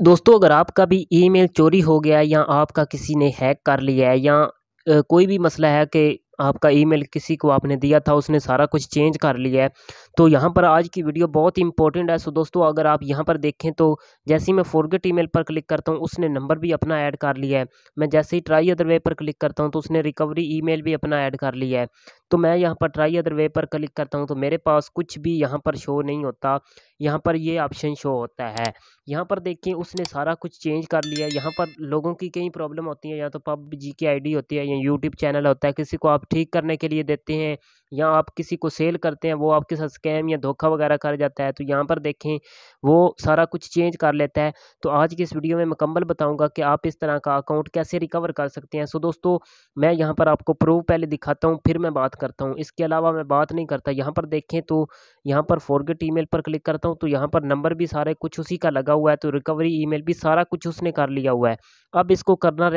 दोस्तों अगर आपका भी ईमेल चोरी हो गया है या आपका किसी ने हैक कर लिया है या कोई भी मसला है कि आपका ईमेल किसी को आपने दिया था उसने सारा कुछ चेंज कर लिया है तो यहाँ पर आज की वीडियो बहुत ही इंपॉर्टेंट है सो दोस्तों अगर आप यहाँ पर देखें तो जैसे ही मैं फॉरगेट ईमेल पर क्लिक करता हूँ उसने नंबर भी अपना ऐड कर लिया है मैं जैसे ही ट्राई अदर वे पर क्लिक करता हूँ तो उसने रिकवरी ईमेल भी अपना ऐड कर लिया है तो मैं यहाँ पर ट्राई अदर वे पर क्लिक करता हूँ तो मेरे पास कुछ भी यहाँ पर शो नहीं होता यहाँ पर ये ऑप्शन शो होता है यहाँ पर देखिए उसने सारा कुछ चेंज कर लिया यहाँ पर लोगों की कई तो प्रॉब्लम होती है या तो पब जी की आईडी होती है या यूट्यूब चैनल होता है किसी को आप ठीक करने के लिए देते हैं या आप किसी को सेल करते हैं वो आपके साथ स्कैम या धोखा वगैरह कर जाता है तो यहाँ पर देखें वो सारा कुछ चेंज कर लेता है तो आज की इस वीडियो में मुकम्मल बताऊँगा कि आप इस तरह का अकाउंट कैसे रिकवर कर सकते हैं सो दोस्तों मैं यहाँ पर आपको प्रूफ पहले दिखाता हूँ फिर मैं बात करता हूँ इसके अलावा मैं बात नहीं करता यहाँ पर देखें तो यहाँ पर फॉरगेट ईमेल पर क्लिक करता हूँ तो यहाँ पर नंबर भी सारे कुछ उसी का लगा हुआ है तो रिकवरी ईमेल भी सारा कुछ उसने कर लिया हुआ है अब इसको करना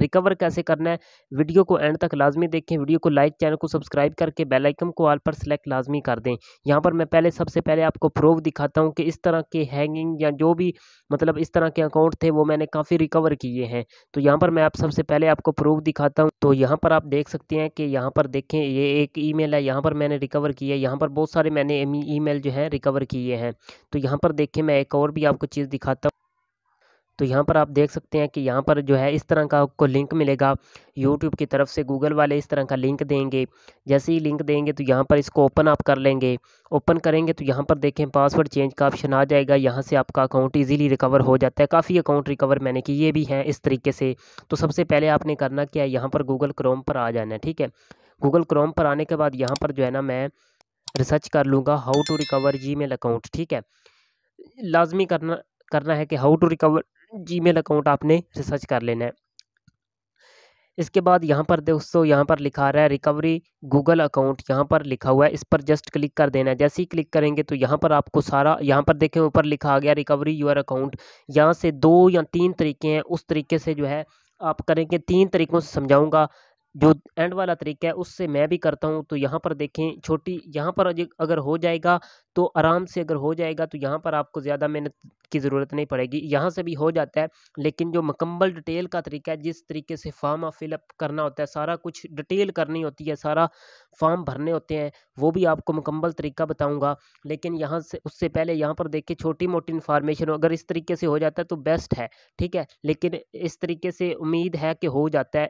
रिकवर कैसे करना है वीडियो को एंड तक लाजमी देखें वीडियो को लाइक चैनल को सब्सक्राइब करके बेल आइकन को ऑल पर सेलेक्ट लाजमी कर दें यहाँ पर मैं पहले सबसे पहले आपको प्रूफ दिखाता हूँ कि इस तरह के हैंगिंग या जो भी मतलब इस तरह के अकाउंट थे वो मैंने काफ़ी रिकवर किए हैं तो यहाँ पर मैं आप सबसे पहले आपको प्रूफ दिखाता हूँ तो यहाँ पर आप देख सकते हैं कि यहाँ पर देखें ये एक मेल है यहाँ पर मैंने रिकवर किया है यहाँ पर बहुत सारे मैंने मेल जो है रिकवर किए हैं तो यहाँ पर देखें मैं एक और भी आपको चीज़ दिखाता हूँ तो यहाँ पर आप देख सकते हैं कि यहाँ पर जो है इस तरह का आपको लिंक मिलेगा यूट्यूब की तरफ से गूगल वाले इस तरह का लिंक देंगे जैसे ही लिंक देंगे तो यहाँ पर इसको ओपन आप कर लेंगे ओपन करेंगे तो यहाँ पर देखें पासवर्ड चेंज का ऑप्शन आ जाएगा यहाँ से आपका अकाउंट ईजिली रिकवर हो जाता है काफ़ी अकाउंट रिकवर मैंने किए भी हैं इस तरीके से तो सबसे पहले आपने करना क्या है यहाँ पर गूगल क्रोम पर आ जाना है ठीक है गूगल क्रोम पर आने के बाद यहाँ पर जो है ना मैं रिसर्च कर लूँगा how to recover Gmail account ठीक है लाजमी करना करना है कि how to recover mail account आपने रिसर्च कर लेना है इसके बाद यहाँ पर दोस्तों यहाँ पर लिखा रहा है रिकवरी गूगल अकाउंट यहाँ पर लिखा हुआ है इस पर जस्ट क्लिक कर देना है जैसे ही क्लिक करेंगे तो यहाँ पर आपको सारा यहाँ पर देखें ऊपर लिखा आ गया रिकवरी यूर अकाउंट यहाँ से दो या तीन तरीके हैं उस तरीके से जो है आप करेंगे तीन तरीक़ों से समझाऊंगा जो एंड वाला तरीका है उससे मैं भी करता हूँ तो यहाँ पर देखें छोटी यहाँ पर अगर हो जाएगा तो आराम से अगर हो जाएगा तो यहाँ पर आपको ज़्यादा मेहनत की ज़रूरत नहीं पड़ेगी यहाँ से भी हो जाता है लेकिन जो मकम्मल डिटेल का तरीका है जिस तरीके से फॉर्म आप फिलअप करना होता है सारा कुछ डिटेल करनी होती है सारा फॉर्म भरने होते हैं वो भी आपको मुकम्मल तरीका बताऊँगा लेकिन यहाँ से उससे पहले यहाँ पर देखें छोटी मोटी इन्फॉर्मेशन अगर इस तरीके से हो जाता है तो बेस्ट है ठीक है लेकिन इस तरीके से उम्मीद है कि हो जाता है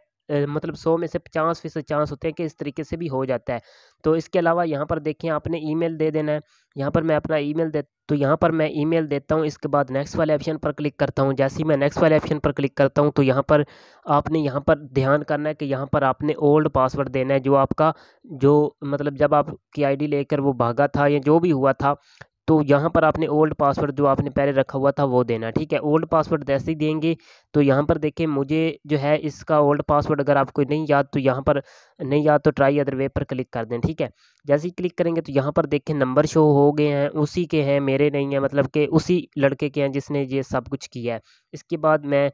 मतलब सौ में से पचास फीसद चांस होते हैं कि इस तरीके से भी हो जाता है तो इसके अलावा यहाँ पर देखें आपने ईमेल दे देना है यहाँ पर मैं अपना ईमेल दे तो यहाँ पर मैं ईमेल देता हूँ इसके बाद नेक्स्ट वाले ऑप्शन पर क्लिक करता हूँ जैसे ही मैं नेक्स्ट वाले ऑप्शन पर क्लिक करता हूँ तो यहाँ पर आपने यहाँ पर ध्यान करना है कि यहाँ पर आपने ओल्ड पासवर्ड देना है जो आपका जो मतलब जब आपकी डी लेकर वो भागा था या जो भी हुआ था तो यहाँ पर आपने ओल्ड पासवर्ड जो आपने पहले रखा हुआ था वो देना ठीक है ओल्ड पासवर्ड जैसे ही देंगे तो यहाँ पर देखिए मुझे जो है इसका ओल्ड पासवर्ड अगर आपको नहीं याद तो यहाँ पर नहीं याद तो ट्राई अदर वे पर क्लिक कर दें ठीक है जैसे ही क्लिक करेंगे तो यहाँ पर देखें नंबर शो हो गए हैं उसी के हैं मेरे नहीं हैं मतलब कि उसी लड़के के हैं जिसने ये सब कुछ किया है इसके बाद मैं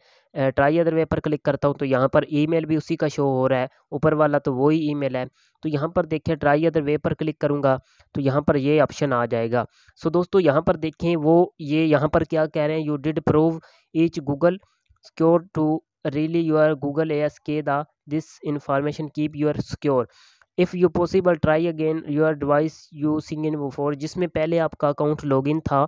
ट्राई अदर वे पर क्लिक करता हूँ तो यहाँ पर ईमेल भी उसी का शो हो रहा है ऊपर वाला तो वही ईमेल है तो यहाँ पर देखें ट्राई अदर वे पर क्लिक करूँगा तो यहाँ पर ये ऑप्शन आ जाएगा सो दोस्तों यहाँ पर देखें वो ये यहाँ पर क्या कह रहे हैं you did prove each Google to really really Google S के the this information keep your secure if you possible try again your device you सिंग इन बिफोर जिसमें पहले आपका अकाउंट लॉगिन था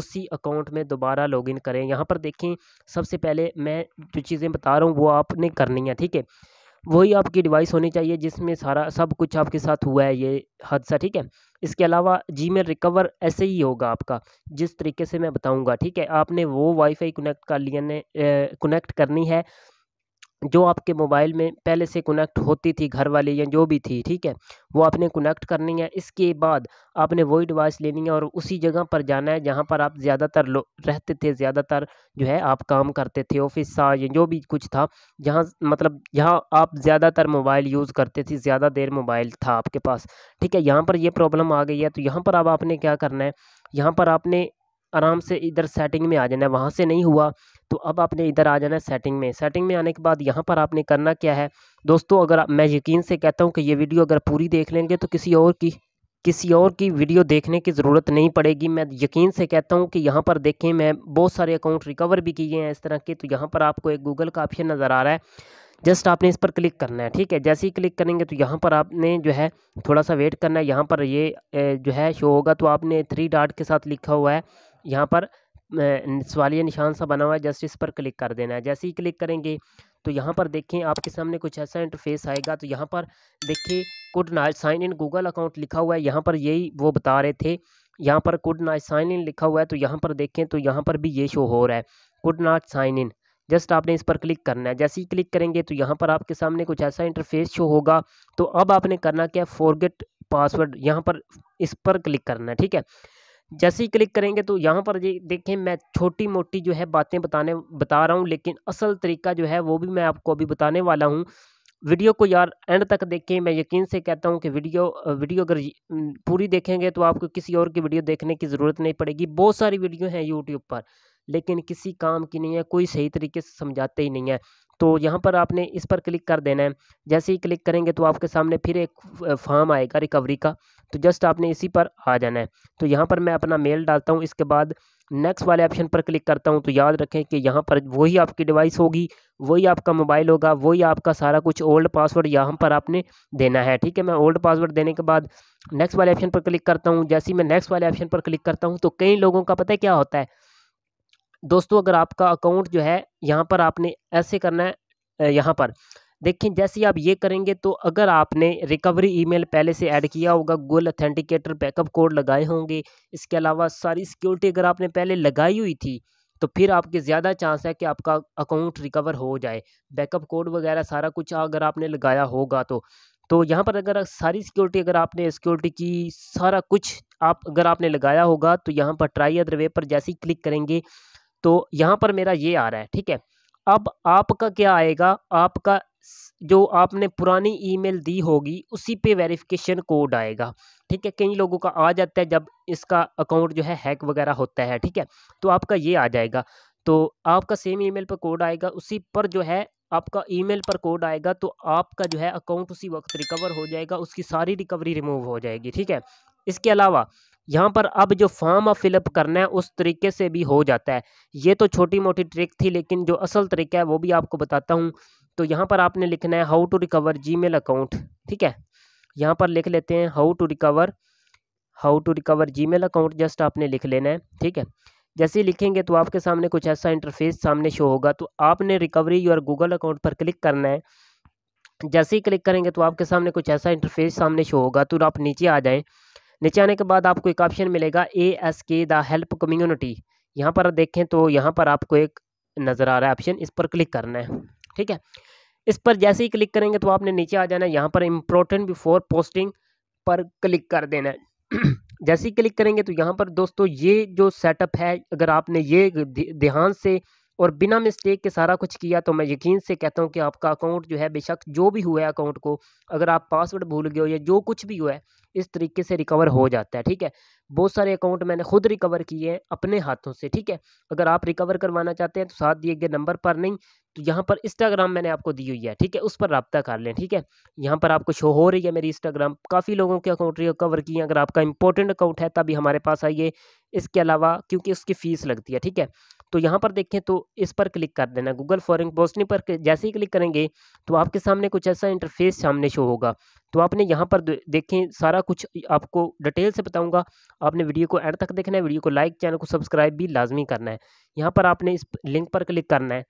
उसी अकाउंट में दोबारा लॉगिन करें यहाँ पर देखें सबसे पहले मैं जो चीज़ें बता रहा हूँ वो आपने करनी है ठीक है वही आपकी डिवाइस होनी चाहिए जिसमें सारा सब कुछ आपके साथ हुआ है ये हादसा ठीक है इसके अलावा जी रिकवर ऐसे ही होगा आपका जिस तरीके से मैं बताऊँगा ठीक है आपने वो वाईफाई कनेक्ट कर लिया कनेक्ट करनी है जो आपके मोबाइल में पहले से कनेक्ट होती थी घर वाली या जो भी थी ठीक है वो आपने कनेक्ट करनी है इसके बाद आपने वही डिवाइस लेनी है और उसी जगह पर जाना है जहाँ पर आप ज़्यादातर रहते थे ज़्यादातर जो है आप काम करते थे ऑफिस था या जो भी कुछ था जहाँ मतलब जहाँ आप ज़्यादातर मोबाइल यूज़ करते थे ज़्यादा देर मोबाइल था आपके पास ठीक है यहाँ पर यह प्रॉब्लम आ गई है तो यहाँ पर अब आपने क्या करना है यहाँ पर आपने आराम से इधर सेटिंग में आ जाना है वहाँ से नहीं हुआ तो अब आपने इधर आ जाना है सेटिंग में सेटिंग में आने के बाद यहाँ पर आपने करना क्या है दोस्तों अगर मैं यकीन से कहता हूँ कि ये वीडियो अगर पूरी देख लेंगे तो किसी और की किसी और की वीडियो देखने की ज़रूरत नहीं पड़ेगी मैं यकीन से कहता हूँ कि यहाँ पर देखें मैं बहुत सारे अकाउंट रिकवर भी किए हैं इस तरह के तो यहाँ पर आपको एक गूगल का ऑप्शन नज़र आ रहा है जस्ट आपने इस पर क्लिक करना है ठीक है जैसे ही क्लिक करेंगे तो यहाँ पर आपने जो है थोड़ा सा वेट करना है यहाँ पर ये जो है शो होगा तो आपने थ्री डाट के साथ लिखा हुआ है यहाँ पर सवालिया निशान सा बना हुआ है जस्ट इस पर क्लिक कर देना है जैसे ही क्लिक करेंगे तो यहाँ पर देखें आपके सामने कुछ ऐसा इंटरफेस आएगा तो यहाँ पर देखिए could not sign in Google account लिखा हुआ है यहाँ पर यही वो बता रहे थे यहाँ पर कुड नाइट साइन इन लिखा हुआ है तो यहाँ पर देखें तो यहाँ पर भी ये शो हो रहा है could not sign in just आपने इस पर क्लिक करना है जैसे ही क्लिक करेंगे तो यहाँ पर आपके सामने कुछ ऐसा इंटरफेस शो होगा तो अब आपने करना क्या है फॉरगेट पासवर्ड यहाँ पर इस पर क्लिक करना है ठीक है जैसे ही क्लिक करेंगे तो यहाँ पर ये देखें मैं छोटी मोटी जो है बातें बताने बता रहा हूँ लेकिन असल तरीका जो है वो भी मैं आपको अभी बताने वाला हूँ वीडियो को यार एंड तक देखें मैं यकीन से कहता हूँ कि वीडियो वीडियो अगर पूरी देखेंगे तो आपको किसी और की वीडियो देखने की ज़रूरत नहीं पड़ेगी बहुत सारी वीडियो हैं यूट्यूब पर लेकिन किसी काम की नहीं है कोई सही तरीके से समझाते ही नहीं है तो यहाँ पर आपने इस पर क्लिक कर देना है जैसे ही क्लिक करेंगे तो आपके सामने फिर एक फॉर्म आएगा रिकवरी का तो जस्ट आपने इसी पर आ जाना है तो यहाँ पर मैं अपना मेल डालता हूँ इसके बाद नेक्स्ट वाले ऑप्शन पर क्लिक करता हूँ तो याद रखें कि यहाँ पर वही आपकी डिवाइस होगी वही आपका मोबाइल होगा वही आपका सारा कुछ ओल्ड पासवर्ड यहाँ पर आपने देना है ठीक है मैं ओल्ड पासवर्ड देने के बाद नेक्स्ट वाले ऑप्शन पर क्लिक करता हूँ जैसे ही मैं नेक्स्ट वाले ऑप्शन पर क्लिक करता हूँ तो कई लोगों का पता है क्या होता है दोस्तों अगर आपका अकाउंट जो है यहाँ पर आपने ऐसे करना है यहाँ पर देखें जैसे ही आप ये करेंगे तो अगर आपने रिकवरी ईमेल पहले से ऐड किया होगा गूगल अथेंटिकेटर बैकअप कोड लगाए होंगे इसके अलावा सारी सिक्योरिटी अगर आपने पहले लगाई हुई थी तो फिर आपके ज़्यादा चांस है कि आपका अकाउंट रिकवर हो जाए बैकअप कोड वगैरह सारा कुछ अगर आपने लगाया होगा तो तो यहाँ पर अगर सारी सिक्योरिटी अगर आपने सिक्योरिटी की सारा कुछ आप अगर आपने लगाया होगा तो यहाँ पर ट्राई अदर वे पर जैसे ही क्लिक करेंगे तो यहाँ पर मेरा ये आ रहा है ठीक है अब आपका क्या आएगा आपका जो आपने पुरानी ईमेल दी होगी उसी पे वेरिफिकेशन कोड आएगा ठीक है कई लोगों का आ जाता है जब इसका अकाउंट जो है हैक वगैरह होता है ठीक है तो आपका ये आ जाएगा तो आपका सेम ईमेल पर कोड आएगा उसी पर जो है आपका ईमेल पर कोड आएगा तो आपका जो है अकाउंट उसी वक्त रिकवर हो जाएगा उसकी सारी रिकवरी रिमूव हो जाएगी ठीक है इसके अलावा यहाँ पर अब जो फॉर्म फिलअप करना है उस तरीके से भी हो जाता है ये तो छोटी मोटी ट्रिक थी लेकिन जो असल तरीका है वो भी आपको बताता हूँ तो यहाँ पर आपने लिखना है how to recover Gmail account ठीक है यहाँ पर लिख लेते हैं how to recover how to recover Gmail account just आपने लिख लेना है ठीक है जैसे ही लिखेंगे तो आपके सामने कुछ ऐसा इंटरफेस सामने शो होगा तो आपने रिकवरी योर गूगल अकाउंट पर क्लिक करना है जैसे ही क्लिक करेंगे तो आपके सामने कुछ ऐसा इंटरफेस सामने शो होगा तो आप नीचे आ जाएं नीचे आने के बाद आपको एक ऑप्शन मिलेगा ए एस के द हेल्प कम्युनिटी यहाँ पर देखें तो यहाँ पर आपको एक नज़र आ रहा है ऑप्शन इस पर क्लिक करना है ठीक है इस पर जैसे ही क्लिक करेंगे तो आपने नीचे आ जाना है यहाँ पर इम्पोर्टेंट बिफोर पोस्टिंग पर क्लिक कर देना है जैसे ही क्लिक करेंगे तो यहाँ पर दोस्तों ये जो सेटअप है अगर आपने ये ध्यान से और बिना मिस्टेक के सारा कुछ किया तो मैं यकीन से कहता हूँ कि आपका अकाउंट जो है बेशक जो भी हुआ है अकाउंट को अगर आप पासवर्ड भूल गए हो या जो कुछ भी हुआ है इस तरीके से रिकवर हो जाता है ठीक है बहुत सारे अकाउंट मैंने खुद रिकवर किए हैं अपने हाथों से ठीक है अगर आप रिकवर करवाना चाहते हैं तो साथ दिए गए नंबर पर नहीं तो यहाँ पर इंस्टाग्राम मैंने आपको दी हुई है ठीक है उस पर रबता कर लें ठीक है यहाँ पर आपको शो हो रही है मेरी इंस्टाग्राम काफ़ी लोगों के अकाउंट रिकवर किए हैं अगर आपका इंपॉर्टेंट अकाउंट है तभी हमारे पास आइए इसके अलावा क्योंकि उसकी फ़ीस लगती है ठीक है तो यहाँ पर देखें तो इस पर क्लिक कर देना गूगल फॉरन बोस्टनी पर जैसे ही क्लिक करेंगे तो आपके सामने कुछ ऐसा इंटरफेस सामने शो होगा तो आपने यहाँ पर देखें सारा कुछ आपको डिटेल से बताऊँगा आपने वीडियो को एंड तक देखना है वीडियो को लाइक चैनल को सब्सक्राइब भी लाजमी करना है यहाँ पर आपने इस लिंक पर क्लिक करना है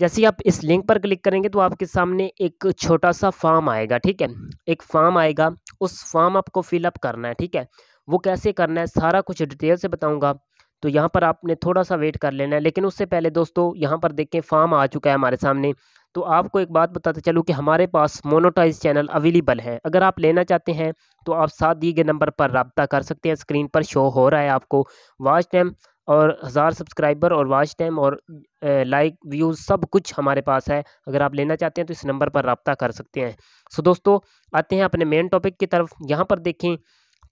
जैसे ही आप इस लिंक पर क्लिक करेंगे तो आपके सामने एक छोटा सा फॉर्म आएगा ठीक है एक फॉर्म आएगा उस फॉर्म आपको फिलअप करना है ठीक है वो कैसे करना है सारा कुछ डिटेल से बताऊँगा तो यहाँ पर आपने थोड़ा सा वेट कर लेना है लेकिन उससे पहले दोस्तों यहाँ पर देखें फार्म आ चुका है हमारे सामने तो आपको एक बात बताते चलूँ कि हमारे पास मोनोटाइज चैनल अवेलेबल है अगर आप लेना चाहते हैं तो आप साथ दिए गए नंबर पर रबता कर सकते हैं स्क्रीन पर शो हो रहा है आपको वाच टाइम और हज़ार सब्सक्राइबर और वाच टाइम और लाइक व्यूज़ सब कुछ हमारे पास है अगर आप लेना चाहते हैं तो इस नंबर पर रबता कर सकते हैं सो दोस्तों आते हैं अपने मेन टॉपिक की तरफ यहाँ पर देखें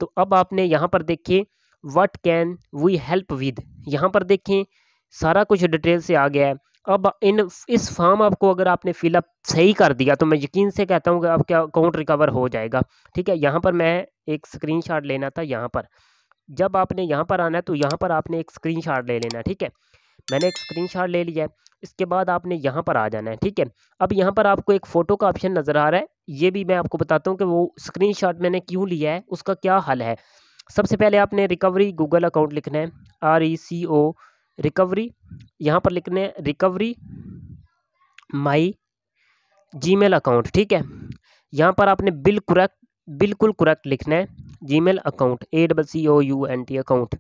तो अब आपने यहाँ पर देखिए what can we help with यहाँ पर देखें सारा कुछ डिटेल से आ गया है अब इन इस फॉर्म आपको अगर आपने फिलअप सही कर दिया तो मैं यकीन से कहता हूँ कि आपका अकाउंट रिकवर हो जाएगा ठीक है यहाँ पर मैं एक स्क्रीनशॉट लेना था यहाँ पर जब आपने यहाँ पर आना है तो यहाँ पर आपने एक स्क्रीनशॉट ले लेना ठीक है मैंने एक स्क्रीनशॉट ले लिया है इसके बाद आपने यहाँ पर आ जाना है ठीक है अब यहाँ पर आपको एक फ़ोटो का ऑप्शन नज़र आ रहा है ये भी मैं आपको बताता हूँ कि वो स्क्रीनशॉट मैंने क्यों लिया है उसका क्या हल है सबसे पहले आपने रिकवरी गूगल अकाउंट लिखना है आर ई सी ओ रिकवरी यहाँ पर लिखना है रिकवरी माई जी अकाउंट ठीक है यहाँ पर आपने बिल कुरक बिल्कुल कुरक लिखना है G account A double C O U N T account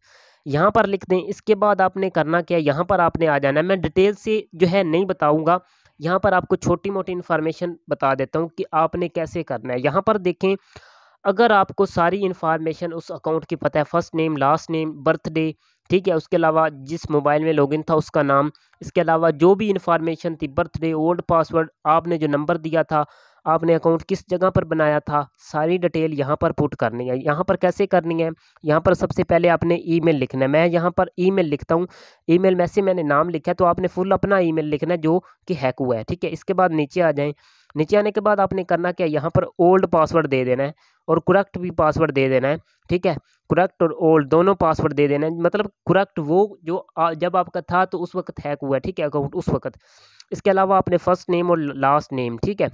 यहाँ पर लिख दें इसके बाद आपने करना क्या यहाँ पर आपने आ जाना मैं डिटेल से जो है नहीं बताऊँगा यहाँ पर आपको छोटी मोटी इन्फॉर्मेशन बता देता हूँ कि आपने कैसे करना है यहाँ पर देखें अगर आपको सारी इन्फॉर्मेशन उस अकाउंट की पता है first name last name birthday ठीक है उसके अलावा जिस मोबाइल में लॉगिन था उसका नाम इसके अलावा जो भी इन्फॉर्मेशन थी बर्थडे ओल्ड पासवर्ड आपने जो नंबर दिया था आपने अकाउंट किस जगह पर बनाया था सारी डिटेल यहाँ पर पुट करनी है यहाँ पर कैसे करनी है यहाँ पर सबसे पहले आपने ईमेल लिखना है मैं यहाँ पर ईमेल लिखता हूँ ईमेल में से मैंने नाम लिखा है तो आपने फुल अपना ईमेल लिखना है जो कि हैक हुआ है ठीक है इसके बाद नीचे आ जाएँ नीचे आने के बाद आपने करना क्या यहाँ पर ओल्ड पासवर्ड दे देना है और कुरक्ट भी पासवर्ड दे देना है ठीक है कुरक्ट और ओल्ड दोनों पासवर्ड दे देना है मतलब कुरक्ट वो जो जब आपका था तो उस वक्त हैक हुआ है ठीक है अकाउंट उस वक्त इसके अलावा आपने फ़र्स्ट नेम और लास्ट नेम ठीक है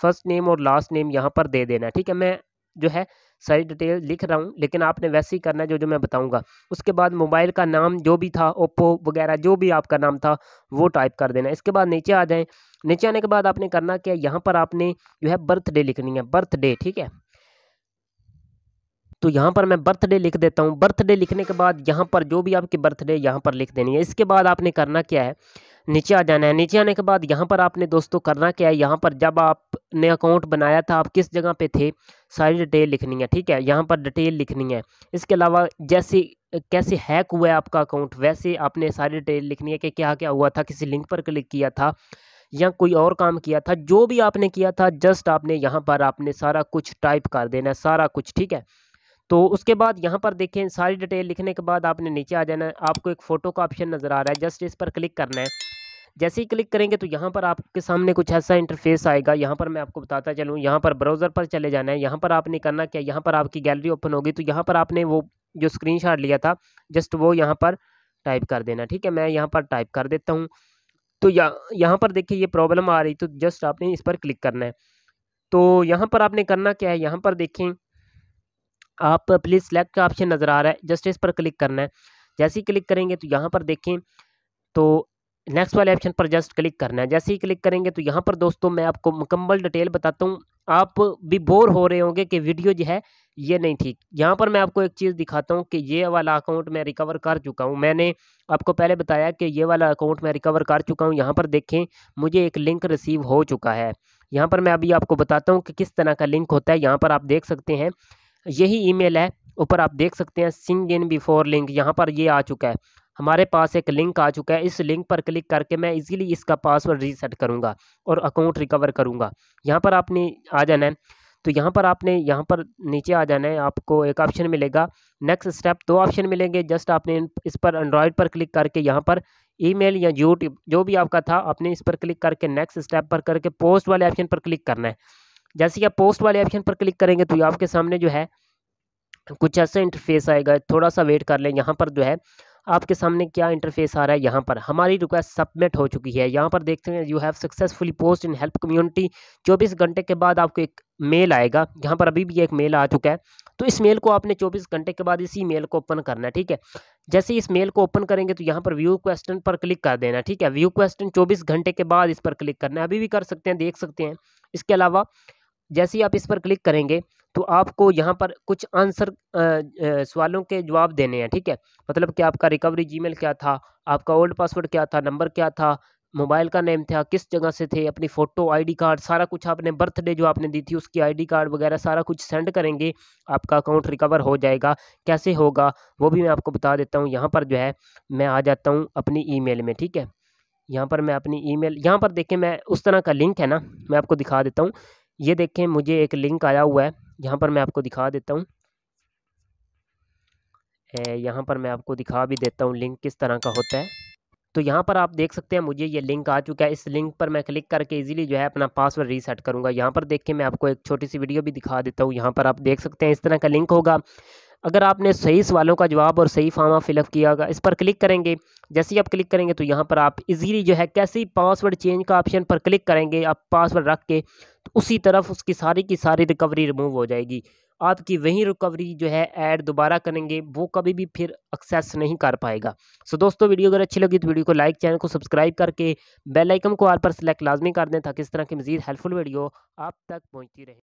फ़र्स्ट नेम और लास्ट नेम यहाँ पर दे देना ठीक है मैं जो है सारी डिटेल लिख रहा हूँ लेकिन आपने वैसे ही करना है जो जो मैं बताऊँगा उसके बाद मोबाइल का नाम जो भी था ओप्पो वगैरह जो भी आपका नाम था वो टाइप कर देना इसके बाद नीचे आ जाएँ नीचे आने के बाद आपने करना क्या यहाँ पर आपने जो है बर्थडे लिखनी है बर्थडे ठीक है तो यहाँ पर मैं बर्थडे लिख देता हूँ बर्थडे लिखने के बाद यहाँ पर जो भी आपकी बर्थडे यहाँ पर लिख देनी है इसके बाद आपने करना क्या है नीचे आ जाना है नीचे आने के बाद यहाँ पर आपने दोस्तों करना क्या है यहाँ पर जब आपने अकाउंट बनाया था आप किस जगह पे थे सारी डिटेल लिखनी है ठीक है यहाँ पर डिटेल लिखनी है इसके अलावा जैसे कैसे हैक हुआ है आपका अकाउंट वैसे आपने सारी डिटेल लिखनी है कि क्या क्या हुआ था किसी लिंक पर क्लिक किया था या कोई और काम किया था जो भी आपने किया था जस्ट आपने यहाँ पर आपने सारा कुछ टाइप कर देना है सारा कुछ ठीक है तो उसके बाद यहाँ पर देखें सारी डिटेल लिखने के बाद आपने नीचे आ जाना है आपको एक फ़ोटो का ऑप्शन नज़र आ रहा है जस्ट इस पर क्लिक करना है जैसे ही क्लिक करेंगे तो यहाँ पर आपके सामने कुछ ऐसा इंटरफेस आएगा यहाँ पर मैं आपको बताता चलूँ यहाँ पर ब्राउज़र पर चले जाना है यहाँ पर आपने करना क्या यहाँ पर आपकी गैलरी ओपन होगी तो यहाँ पर आपने वो जो स्क्रीन लिया था जस्ट वो यहाँ पर टाइप कर देना ठीक है मैं यहाँ पर टाइप कर देता हूँ तो या यहाँ पर देखिए ये प्रॉब्लम आ रही तो जस्ट आपने इस पर क्लिक करना है तो यहाँ पर आपने करना क्या है यहाँ पर देखें आप प्लीज़ सेलेक्ट का ऑप्शन नज़र आ रहा है जस्ट इस पर क्लिक करना है जैसे ही क्लिक करेंगे तो यहाँ पर देखें तो नेक्स्ट वाले ऑप्शन पर जस्ट क्लिक करना है जैसे ही क्लिक करेंगे तो यहाँ पर दोस्तों मैं आपको मुकम्मल डिटेल बताता हूँ आप भी बोर हो रहे होंगे कि वीडियो जो है ये नहीं ठीक यहाँ पर मैं आपको एक चीज़ दिखाता हूँ कि ये वाला अकाउंट मैं रिकवर कर चुका हूँ मैंने आपको पहले बताया कि ये वाला अकाउंट मैं रिकवर कर चुका हूँ यहाँ पर देखें मुझे एक लिंक रिसीव हो चुका है यहाँ पर मैं अभी आपको बताता हूँ कि किस तरह का लिंक होता है यहाँ पर आप देख सकते हैं यही ईमेल है ऊपर आप देख सकते हैं सिंग इन बिफोर लिंक यहाँ पर ये आ चुका है हमारे पास एक लिंक आ चुका है इस लिंक पर क्लिक करके मैं इजीली इसका पासवर्ड रीसेट करूँगा और अकाउंट रिकवर करूँगा यहाँ पर आपने आ जाना है तो यहाँ पर आपने यहाँ पर नीचे आ जाना है आपको एक ऑप्शन मिलेगा नेक्स्ट स्टेप दो ऑप्शन मिलेंगे जस्ट आपने इस पर एंड्रॉयड पर क्लिक करके यहाँ पर ईमेल या यूट्यूब जो भी आपका था आपने इस पर क्लिक करके नेक्स्ट स्टेप पर करके पोस्ट वाले ऑप्शन पर क्लिक करना है जैसे कि आप पोस्ट वाले ऑप्शन पर क्लिक करेंगे तो आपके सामने जो है कुछ ऐसा इंटरफेस आएगा थोड़ा सा वेट कर लें यहाँ पर जो है आपके सामने क्या इंटरफेस आ रहा है यहाँ पर हमारी रिक्वेस्ट सबमिट हो चुकी है यहाँ पर देखते हैं you have successfully post in help community चौबीस घंटे के बाद आपको एक मेल आएगा यहाँ पर अभी भी एक मेल आ चुका है तो इस मेल को आपने 24 घंटे के बाद इसी मेल को ओपन करना है ठीक है जैसे इस मेल को ओपन करेंगे तो यहाँ पर व्यू क्वेश्चन पर क्लिक कर देना ठीक है व्यू क्वेश्चन चौबीस घंटे के बाद इस पर क्लिक करना है अभी भी कर सकते हैं देख सकते हैं इसके अलावा जैसे ही आप इस पर क्लिक करेंगे तो आपको यहाँ पर कुछ आंसर सवालों के जवाब देने हैं ठीक है मतलब कि आपका रिकवरी जीमेल क्या था आपका ओल्ड पासवर्ड क्या था नंबर क्या था मोबाइल का नेम था किस जगह से थे अपनी फ़ोटो आईडी कार्ड सारा कुछ आपने बर्थडे जो आपने दी थी उसकी आईडी कार्ड वगैरह सारा कुछ सेंड करेंगे आपका अकाउंट रिकवर हो जाएगा कैसे होगा वो भी मैं आपको बता देता हूँ यहाँ पर जो है मैं आ जाता हूँ अपनी ई में ठीक है यहाँ पर मैं अपनी ई यहाँ पर देखें मैं उस तरह का लिंक है ना मैं आपको दिखा देता हूँ ये देखें मुझे एक लिंक आया हुआ है यहाँ पर मैं आपको दिखा देता हूँ यहाँ पर मैं आपको दिखा भी देता हूँ लिंक किस तरह का होता है तो यहाँ पर आप देख सकते हैं मुझे ये लिंक आ चुका है इस लिंक पर मैं क्लिक करके इजीली जो है अपना पासवर्ड रीसेट करूँगा यहाँ पर देख के मैं आपको एक छोटी सी वीडियो भी दिखा देता हूँ यहाँ पर आप देख सकते हैं इस तरह का लिंक होगा अगर आपने सही सवालों का जवाब और सही फार्मा फिलअप किया होगा इस पर क्लिक करेंगे जैसे ही आप क्लिक करेंगे तो यहाँ पर आप इजीली जो है कैसे पासवर्ड चेंज का ऑप्शन पर क्लिक करेंगे आप पासवर्ड रख के उसी तरफ उसकी सारी की सारी रिकवरी रिमूव हो जाएगी आपकी वही रिकवरी जो है ऐड दोबारा करेंगे वो कभी भी फिर एक्सेस नहीं कर पाएगा सो so, दोस्तों वीडियो अगर अच्छी लगी तो वीडियो को लाइक चैनल को सब्सक्राइब करके बेल आइकन को आर पर सेलेक्ट लाजमी कर दें ताकि इस तरह की मजीद हेल्पफुल वीडियो आप तक पहुंचती रहे